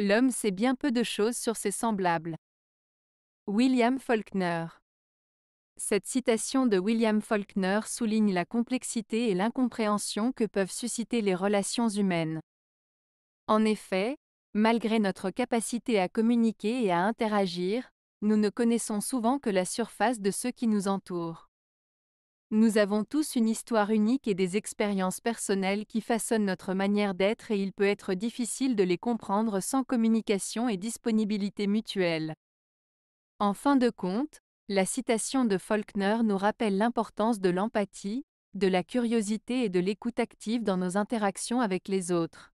L'homme sait bien peu de choses sur ses semblables. William Faulkner Cette citation de William Faulkner souligne la complexité et l'incompréhension que peuvent susciter les relations humaines. En effet, malgré notre capacité à communiquer et à interagir, nous ne connaissons souvent que la surface de ceux qui nous entourent. Nous avons tous une histoire unique et des expériences personnelles qui façonnent notre manière d'être et il peut être difficile de les comprendre sans communication et disponibilité mutuelle. En fin de compte, la citation de Faulkner nous rappelle l'importance de l'empathie, de la curiosité et de l'écoute active dans nos interactions avec les autres.